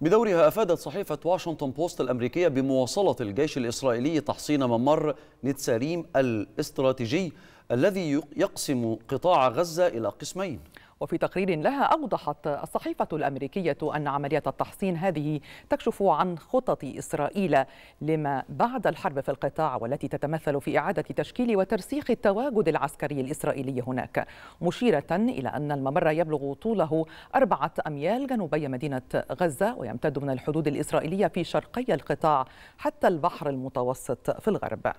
بدورها أفادت صحيفة واشنطن بوست الأمريكية بمواصلة الجيش الإسرائيلي تحصين ممر نتساريم الاستراتيجي الذي يقسم قطاع غزة إلى قسمين وفي تقرير لها أوضحت الصحيفة الأمريكية أن عملية التحصين هذه تكشف عن خطط إسرائيل لما بعد الحرب في القطاع والتي تتمثل في إعادة تشكيل وترسيخ التواجد العسكري الإسرائيلي هناك مشيرة إلى أن الممر يبلغ طوله أربعة أميال جنوبي مدينة غزة ويمتد من الحدود الإسرائيلية في شرقي القطاع حتى البحر المتوسط في الغرب